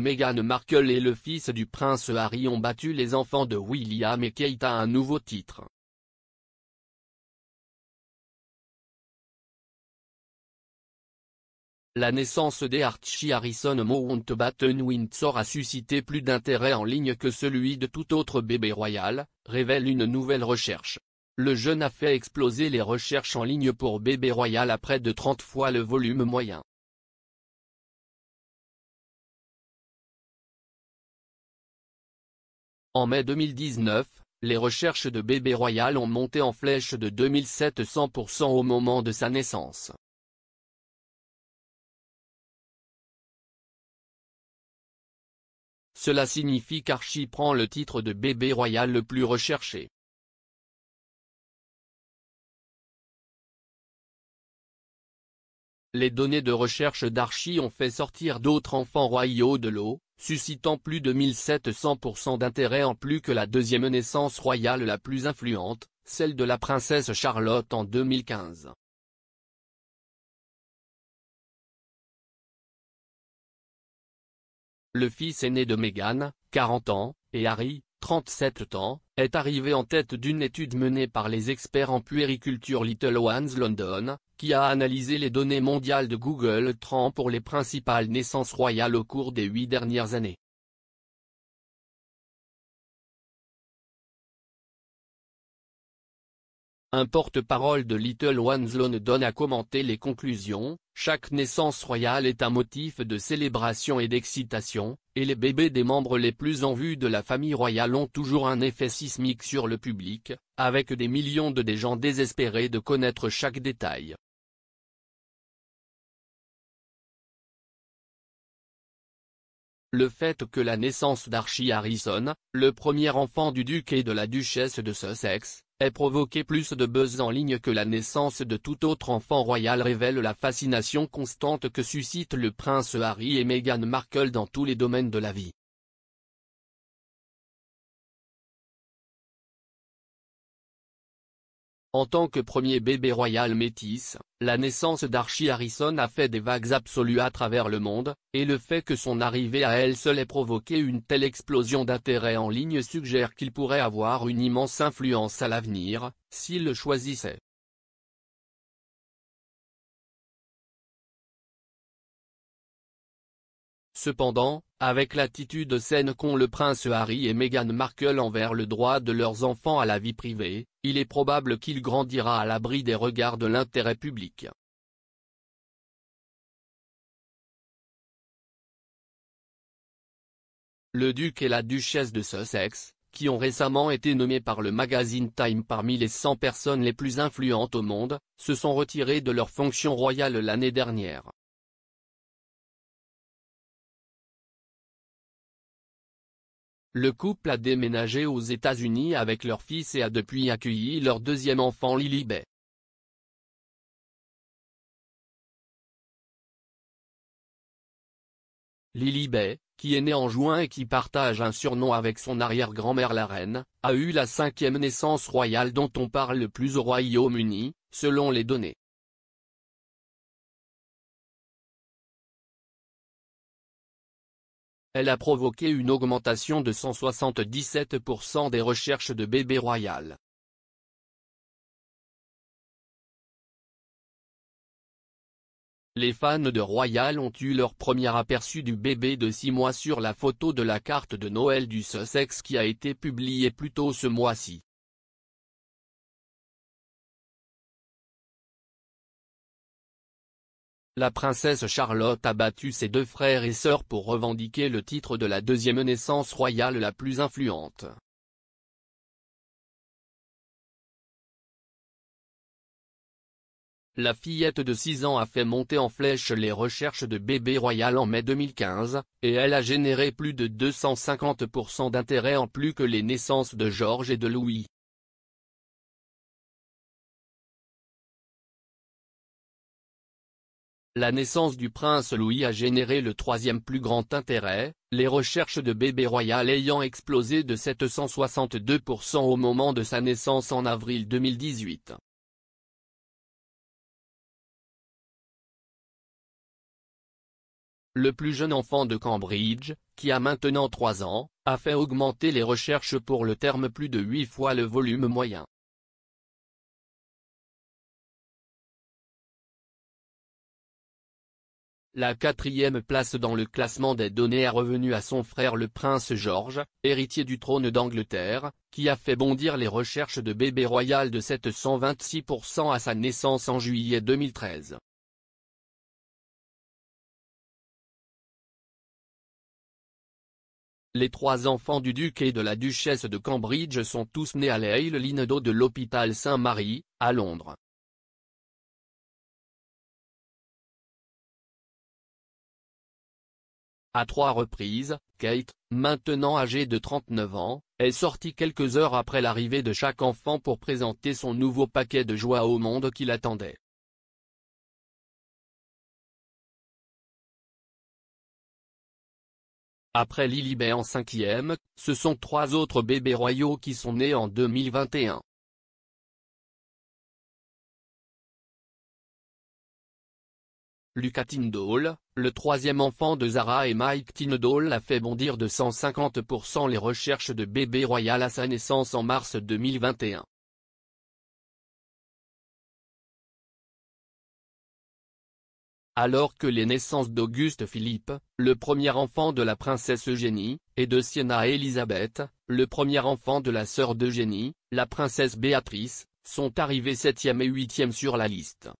Meghan Markle et le fils du prince Harry ont battu les enfants de William et Kate à un nouveau titre. La naissance des Harrison Mountbatten Windsor a suscité plus d'intérêt en ligne que celui de tout autre bébé royal, révèle une nouvelle recherche. Le jeune a fait exploser les recherches en ligne pour bébé royal à près de 30 fois le volume moyen. En mai 2019, les recherches de bébé royal ont monté en flèche de 2700% au moment de sa naissance. Cela signifie qu'Archie prend le titre de bébé royal le plus recherché. Les données de recherche d'Archie ont fait sortir d'autres enfants royaux de l'eau, suscitant plus de 1700% d'intérêt en plus que la deuxième naissance royale la plus influente, celle de la princesse Charlotte en 2015. Le fils aîné de Meghan, 40 ans, et Harry, 37 ans, est arrivé en tête d'une étude menée par les experts en puériculture Little Ones London, qui a analysé les données mondiales de Google Trends pour les principales naissances royales au cours des huit dernières années. Un porte-parole de Little One's donne à commenter les conclusions, chaque naissance royale est un motif de célébration et d'excitation, et les bébés des membres les plus en vue de la famille royale ont toujours un effet sismique sur le public, avec des millions de gens désespérés de connaître chaque détail. Le fait que la naissance d'Archie Harrison, le premier enfant du duc et de la duchesse de Sussex, ait provoqué plus de buzz en ligne que la naissance de tout autre enfant royal révèle la fascination constante que suscite le prince Harry et Meghan Markle dans tous les domaines de la vie. En tant que premier bébé royal métis, la naissance d'Archie Harrison a fait des vagues absolues à travers le monde, et le fait que son arrivée à elle seule ait provoqué une telle explosion d'intérêt en ligne suggère qu'il pourrait avoir une immense influence à l'avenir, s'il le choisissait. Cependant, avec l'attitude saine qu'ont le prince Harry et Meghan Markle envers le droit de leurs enfants à la vie privée, il est probable qu'il grandira à l'abri des regards de l'intérêt public. Le duc et la duchesse de Sussex, qui ont récemment été nommés par le magazine Time parmi les 100 personnes les plus influentes au monde, se sont retirés de leur fonction royales l'année dernière. Le couple a déménagé aux États-Unis avec leur fils et a depuis accueilli leur deuxième enfant Lily Bay. Lily Bay, qui est née en juin et qui partage un surnom avec son arrière-grand-mère la reine, a eu la cinquième naissance royale dont on parle le plus au Royaume-Uni, selon les données. Elle a provoqué une augmentation de 177% des recherches de bébé royal. Les fans de Royal ont eu leur premier aperçu du bébé de 6 mois sur la photo de la carte de Noël du Sussex qui a été publiée plus tôt ce mois-ci. la princesse Charlotte a battu ses deux frères et sœurs pour revendiquer le titre de la deuxième naissance royale la plus influente. La fillette de 6 ans a fait monter en flèche les recherches de bébé royal en mai 2015, et elle a généré plus de 250% d'intérêt en plus que les naissances de Georges et de Louis. La naissance du prince Louis a généré le troisième plus grand intérêt, les recherches de bébé royal ayant explosé de 762% au moment de sa naissance en avril 2018. Le plus jeune enfant de Cambridge, qui a maintenant 3 ans, a fait augmenter les recherches pour le terme plus de 8 fois le volume moyen. La quatrième place dans le classement des données est revenue à son frère le prince George, héritier du trône d'Angleterre, qui a fait bondir les recherches de bébé royal de 726% à sa naissance en juillet 2013. Les trois enfants du duc et de la duchesse de Cambridge sont tous nés à l'Aile Linedo de l'hôpital Saint-Marie, à Londres. À trois reprises, Kate, maintenant âgée de 39 ans, est sortie quelques heures après l'arrivée de chaque enfant pour présenter son nouveau paquet de joie au monde qui l'attendait. Après Bay en cinquième, ce sont trois autres bébés royaux qui sont nés en 2021. Lucas Tindall, le troisième enfant de Zara et Mike Tindall a fait bondir de 150% les recherches de bébé royal à sa naissance en mars 2021. Alors que les naissances d'Auguste Philippe, le premier enfant de la princesse Eugénie, et de Sienna Elisabeth, le premier enfant de la sœur d'Eugénie, la princesse Béatrice, sont arrivées septième et huitième sur la liste.